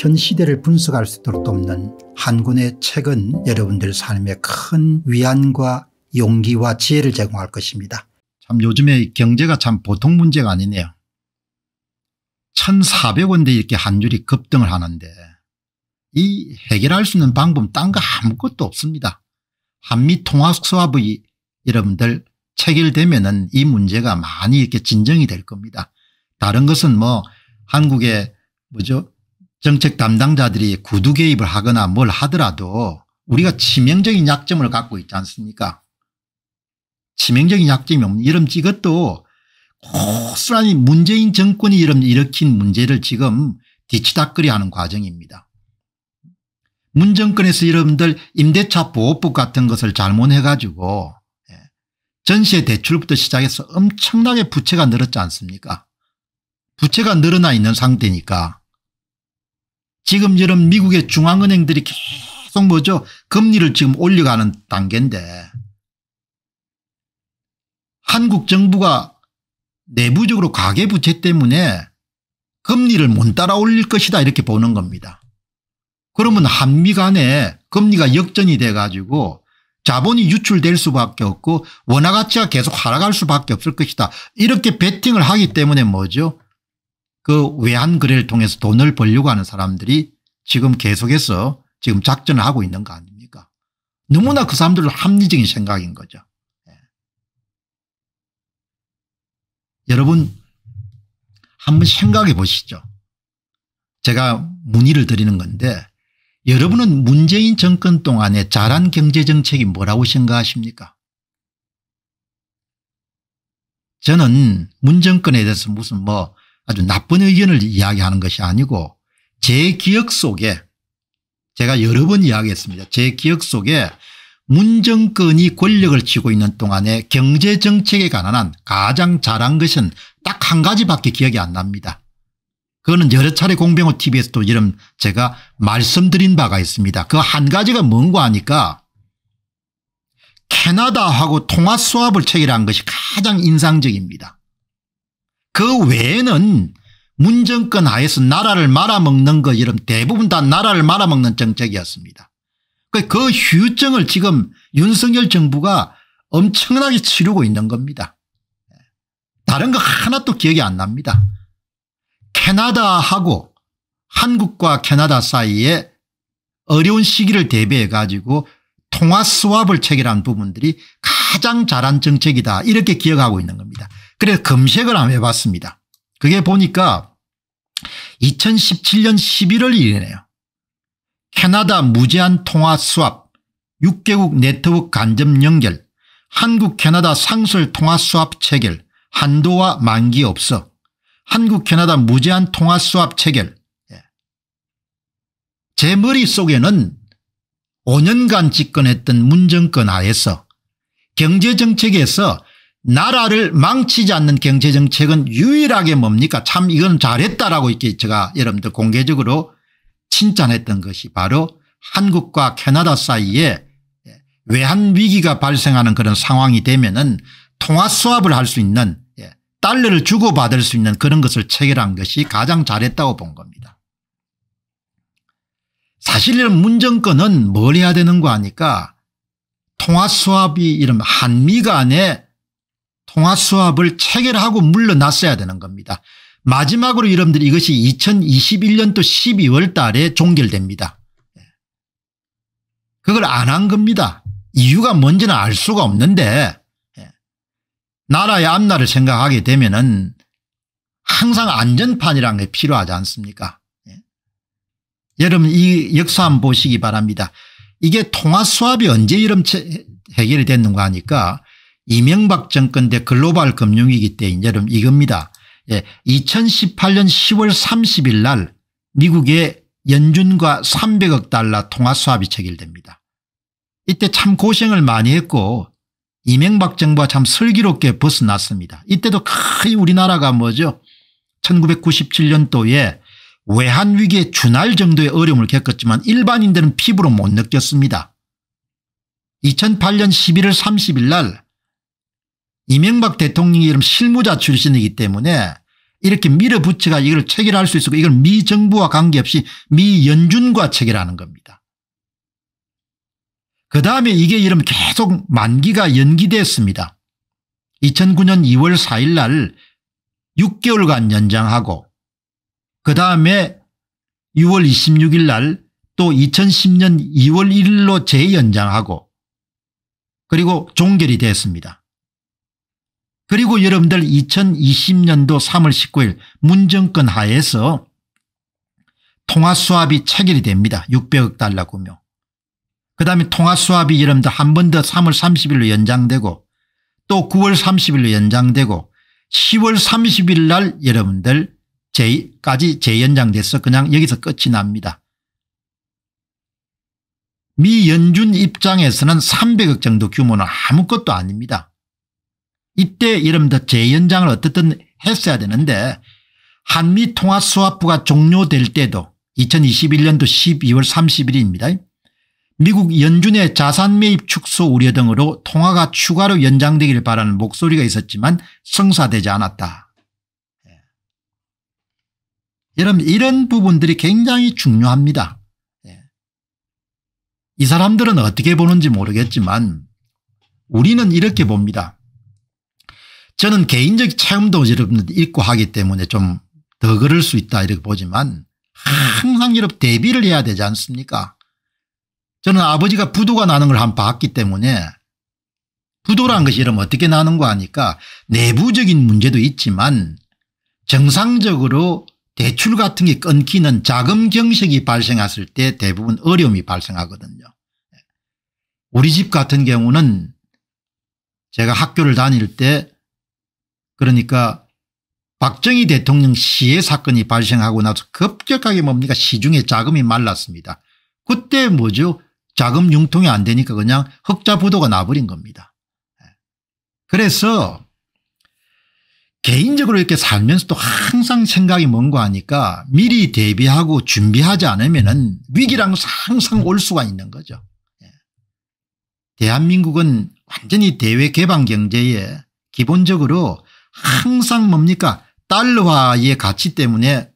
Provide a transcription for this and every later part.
현 시대를 분석할 수 있도록 돕는 한 권의 책은 여러분들 삶에 큰 위안과 용기와 지혜를 제공할 것입니다. 참 요즘에 경제가 참 보통 문제가 아니네요. 1,400원대 이렇게 한 줄이 급등을 하는데 이 해결할 수 있는 방법 딴 거 아무것도 없습니다. 한미통합수합의 여러분들 체결되면 은이 문제가 많이 이렇게 진정이 될 겁니다. 다른 것은 뭐 한국의 뭐죠 정책 담당자들이 구두 개입을 하거나 뭘 하더라도 우리가 치명적인 약점을 갖고 있지 않습니까 치명적인 약점이 없는 이런 이것도 고스란히 문재인 정권이 이런 일으킨 문제를 지금 뒤치다거리하는 과정입니다. 문 정권에서 여러분들 임대차 보호법 같은 것을 잘못해 가지고 예, 전세 시 대출부터 시작해서 엄청나게 부채가 늘었지 않습니까 부채가 늘어나 있는 상태니까 지금 이런 미국의 중앙은행들이 계속 뭐죠 금리를 지금 올려가는 단계인데 한국 정부가 내부적으로 가계부채 때문에 금리를 못 따라 올릴 것이다 이렇게 보는 겁니다. 그러면 한미 간에 금리가 역전이 돼가지고 자본이 유출될 수밖에 없고 원화 가치가 계속 하락할 수밖에 없을 것이다. 이렇게 베팅을 하기 때문에 뭐죠 그 외환 거래를 통해서 돈을 벌려고 하는 사람들이 지금 계속해서 지금 작전을 하고 있는 거 아닙니까? 너무나 그 사람들은 합리적인 생각인 거죠. 예. 여러분 한번 생각해 보시죠. 제가 문의를 드리는 건데 여러분은 문재인 정권 동안에 잘한 경제정책이 뭐라고 생각하십니까? 저는 문정권에 대해서 무슨 뭐 아주 나쁜 의견을 이야기하는 것이 아니고 제 기억 속에 제가 여러 번 이야기했습니다. 제 기억 속에 문정권이 권력을 쥐고 있는 동안에 경제정책에 관한 한 가장 잘한 것은 딱 한 가지밖에 기억이 안 납니다. 그거는 여러 차례 공병호 tv에서도 이름 제가 말씀드린 바가 있습니다. 그 한 가지가 뭔가 하니까 캐나다하고 통화 수합을 체결한 것이 가장 인상적입니다. 그 외에는 문정권 하에서 나라를 말아먹는 거 이런 대부분 다 나라를 말아먹는 정책이었습니다. 그, 그 휴증을 지금 윤석열 정부가 엄청나게 치르고 있는 겁니다. 다른 거 하나도 기억이 안 납니다. 캐나다하고 한국과 캐나다 사이에 어려운 시기를 대비해 가지고 통화 수합을 체결한 부분들이 가장 잘한 정책이다 이렇게 기억하고 있는 겁니다. 그래 검색을 한번 해봤습니다. 그게 보니까 2017년 11월 1일이네요. 캐나다 무제한 통화 수합 6개국 네트워크 간접 연결 한국 캐나다 상설 통화 수합 체결 한도와 만기 없어 한국 캐나다 무제한 통화 수합 체결 예. 제 머릿속에는 5년간 집권했던 문정권 하에서 경제정책에서 나라를 망치지 않는 경제정책은 유일하게 뭡니까 참 이건 잘했다라고 이렇게 제가 여러분들 공개적으로 칭찬했던 것이 바로 한국과 캐나다 사이에 외환위기가 발생하는 그런 상황이 되면 은 통화수합을 할 수 있는 예, 달러를 주고받을 수 있는 그런 것을 체결한 것이 가장 잘했다고 본 겁니다. 사실 문정권은 뭘 해야 되는 거 아니까 통화수합이 이런 한미 간의 통화 수합을 체결하고 물러났어야 되는 겁니다. 마지막으로 여러분들 이것이 2021년도 12월 달에 종결됩니다. 예. 그걸 안 한 겁니다. 이유가 뭔지는 알 수가 없는데 예. 나라의 앞날을 생각하게 되면 은 항상 안전판이라는 게 필요하지 않습니까 예. 여러분 이 역사 한번 보시기 바랍니다. 이게 통화 수합이 언제 이름 해결이 됐는가 하니까 이명박 정권 대 글로벌 금융위기 때여러분 이겁니다. 예, 2018년 10월 30일 날 미국의 연준과 300억 달러 통화수합이 체결됩니다. 이때 참 고생을 많이 했고 이명박 정부가 참 슬기롭게 벗어났습니다. 이때도 거의 우리나라가 뭐죠 1997년도에 외환위기에 주날 정도의 어려움을 겪었지만 일반인들은 피부로 못 느꼈습니다. 2008년 11월 30일 날 이명박 대통령 이름 이 실무자 출신이기 때문에 이렇게 밀어붙여가 이걸 체결할 수 있고 이걸 미 정부와 관계없이 미 연준과 체결하는 겁니다. 그다음에 이게 이름 계속 만기가 연기됐습니다. 2009년 2월 4일 날 6개월간 연장하고 그다음에 6월 26일 날 또 2010년 2월 1일로 재연장하고 그리고 종결이 됐습니다. 그리고 여러분들 2020년도 3월 19일 문정권 하에서 통화수합이 체결이 됩니다. 600억 달러 구며. 그 다음에 통화수합이 여러분들 한 번 더 3월 30일로 연장되고 또 9월 30일로 연장되고 10월 30일 날 여러분들 재까지 재연장돼서 그냥 여기서 끝이 납니다. 미 연준 입장에서는 300억 정도 규모는 아무것도 아닙니다. 이때 이른바 재연장을 어떻든 했어야 되는데 한미 통화 수화부가 종료될 때도 2021년도 12월 3 1일입니다 미국 연준의 자산 매입 축소 우려 등으로 통화가 추가로 연장되기를 바라는 목소리가 있었지만 성사되지 않았다. 예. 여러분 이런 부분들이 굉장히 중요합니다. 예. 이 사람들은 어떻게 보는지 모르겠지만 우리는 이렇게 봅니다. 저는 개인적 체험도 여러분 있고 하기 때문에 좀 더 그럴 수 있다 이렇게 보지만 항상 여러분 대비를 해야 되지 않습니까 저는 아버지가 부도가 나는 걸한번 봤기 때문에 부도란 것이 이러면 어떻게 나는 거 아니까 내부적인 문제도 있지만 정상적으로 대출 같은 게 끊기는 자금 경색이 발생했을 때 대부분 어려움이 발생하거든요. 우리 집 같은 경우는 제가 학교를 다닐 때 그러니까 박정희 대통령 시의 사건이 발생하고 나서 급격하게 뭡니까 시중에 자금이 말랐습니다. 그때 뭐죠 자금 융통이 안 되니까 그냥 흑자 부도가 나버린 겁니다. 예. 그래서 개인적으로 이렇게 살면서도 항상 생각이 뭔가 하니까 미리 대비하고 준비하지 않으면 은 위기랑 항상 올 수가 있는 거죠. 예. 대한민국은 완전히 대외 개방 경제에 기본적으로 항상 뭡니까 달러화의 가치 때문에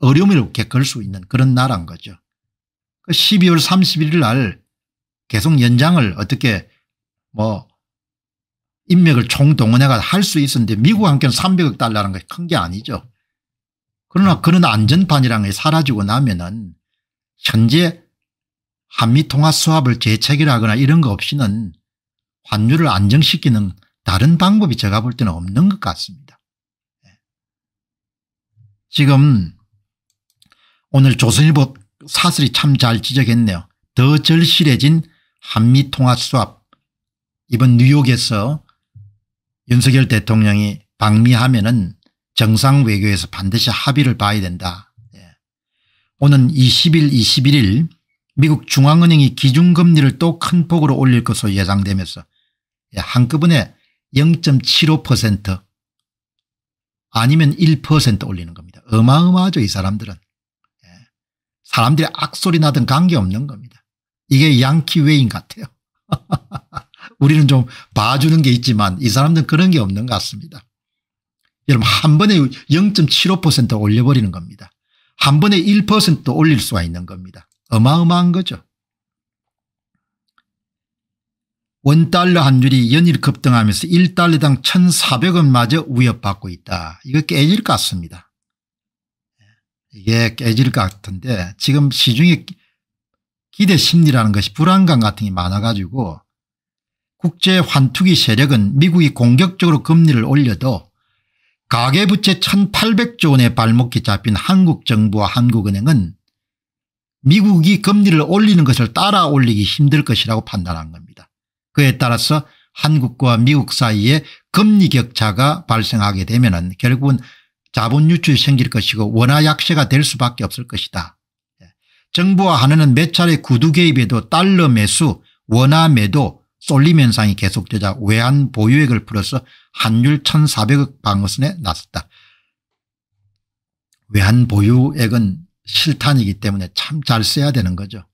어려움을 이렇수 있는 그런 나라인 거죠. 12월 그 31일 날 계속 연장을 어떻게 뭐 인맥을 총동원해가 할수 있었는데 미국한테는 300억 달러라는 게 큰 게 아니죠. 그러나 음. 그런 안전판이라는 게 사라지고 나면은 현재 한미통화 수합을 재책이라거나 이런 거 없이는 환율을 안정시키는 다른 방법이 제가 볼 때는 없는 것 같습니다. 예. 지금 오늘 조선일보 사설이 참 잘 지적했네요. 더 절실해진 한미통합수합 이번 뉴욕에서 윤석열 대통령이 방미하면 은 정상 외교에서 반드시 합의를 봐야 된다. 예. 오는 20일 21일 미국 중앙은행이 기준금리를 또 큰 폭으로 올릴 것으로 예상되면서 예, 한꺼번에 0.75% 아니면 1% 올리는 겁니다. 어마어마하죠 이 사람들은. 예. 사람들이 악소리 나든 관계없는 겁니다. 이게 양키웨인 같아요. 우리는 좀 봐주는 게 있지만 이 사람들은 그런 게 없는 것 같습니다. 여러분 한 번에 0.75% 올려버리는 겁니다. 한 번에 1% 올릴 수가 있는 겁니다. 어마어마한 거죠. 원달러 환율이 연일 급등하면서 1달러당 1,400원마저 위협받고 있다. 이거 깨질 것 같습니다. 이게 깨질 것 같은데 지금 시중에 기대 심리라는 것이 불안감 같은 게 많아가지고 국제 환투기 세력은 미국이 공격적으로 금리를 올려도 가계부채 1800조 원의 발목이 잡힌 한국 정부와 한국은행은 미국이 금리를 올리는 것을 따라 올리기 힘들 것이라고 판단한 겁니다. 그에 따라서 한국과 미국 사이에 금리 격차가 발생하게 되면 결국은 자본 유출이 생길 것이고 원화 약세가 될 수밖에 없을 것이다. 예. 정부와 한은은 몇 차례 구두 개입에도 달러 매수, 원화 매도, 쏠림 현상이 계속되자 외환 보유액을 풀어서 환율 1,400억 방어선에 나섰다. 외환 보유액은 실탄이기 때문에 참 잘 써야 되는 거죠.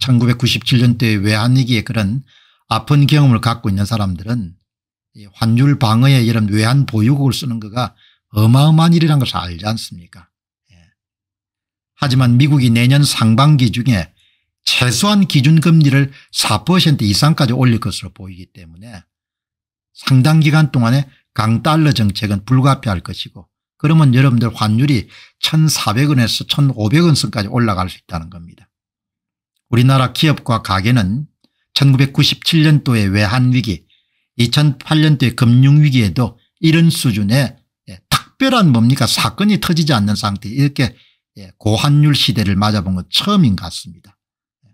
1997년도의 외환위기에 그런 아픈 경험을 갖고 있는 사람들은 환율 방어에 이런 외환 보유국을 쓰는 거가 어마어마한 일이라는 것을 알지 않습니까 예. 하지만 미국이 내년 상반기 중에 최소한 기준금리를 4% 이상까지 올릴 것으로 보이기 때문에 상당 기간 동안에 강달러 정책은 불가피할 것이고 그러면 여러분들 환율이 1,400원에서 1,500원 선까지 올라갈 수 있다는 겁니다. 우리나라 기업과 가게는 1997년도의 외환위기 2008년도의 금융위기에도 이런 수준의 예, 특별한 뭡니까 사건이 터지지 않는 상태 이렇게 예, 고환율 시대를 맞아본 건 처음인 것 같습니다. 예.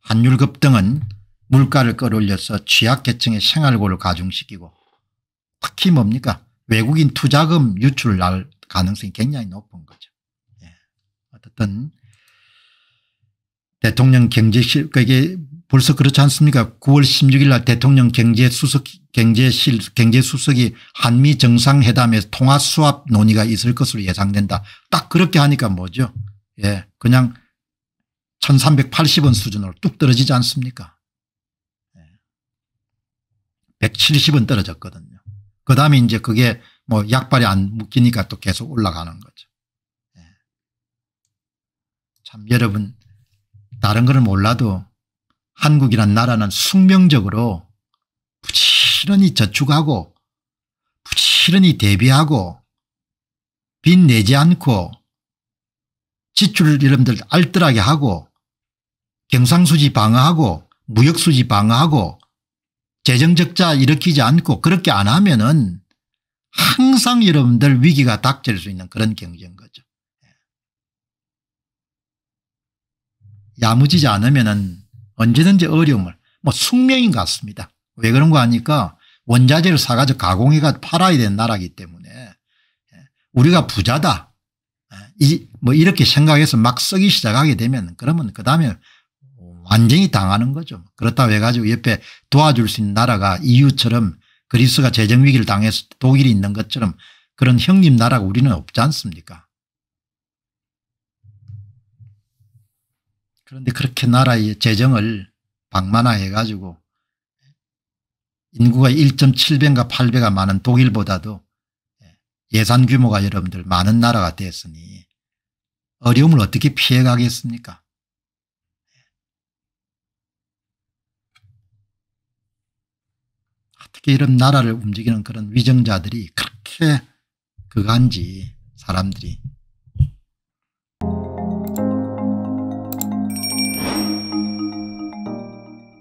환율 급등은 물가를 끌어올려서 취약계층의 생활고를 가중시키고 특히 뭡니까 외국인 투자금 유출을 날 가능성이 굉장히 높은 거죠. 어쨌든 대통령 경제실 그게 벌써 그렇지 않습니까 9월 16일 날 대통령 경제수석 경제실 경제수석이 한미 정상회담에서 통화 수합 논의가 있을 것으로 예상된다. 딱 그렇게 하니까 뭐죠 예 그냥 1380원 수준으로 뚝 떨어지지 않습니까 170원 예. 떨어졌거든요. 그 다음에 이제 그게 뭐 약발이 안 묶이니까 또 계속 올라가는 거죠. 예. 참 여러분 다른 거는 몰라도 한국이란 나라는 숙명적으로 부지런히 저축하고 부지런히 대비하고 빚 내지 않고 지출 을여러분들 알뜰하게 하고 경상수지 방어하고 무역수지 방어하고 재정적자 일으키지 않고 그렇게 안 하면은 항상 여러분들 위기가 닥칠 수 있는 그런 경제인 거죠. 예. 야무지지 않으면은 언제든지 어려움을 뭐 숙명인 것 같습니다. 왜 그런 거 아니까 원자재를 사가지고 가공해가 팔아야 되는 나라기 때문에 예. 우리가 부자다 예. 이뭐 이렇게 생각해서 막 쓰기 시작하게 되면 그러면 그다음에 완전히 당하는 거죠. 그렇다고 해가지고 옆에 도와줄 수 있는 나라가 EU처럼 그리스가 재정위기를 당해서 독일이 있는 것처럼 그런 형님 나라가 우리는 없지 않습니까 그런데 그렇게 나라의 재정을 방만화해 가지고 인구가 1.7배인가 8배가 많은 독일보다도 예산 규모가 여러분들 많은 나라가 됐으니 어려움을 어떻게 피해가겠습니까 어떻게 이런 나라를 움직이는 그런 위정자들이 그렇게 그간지 사람들이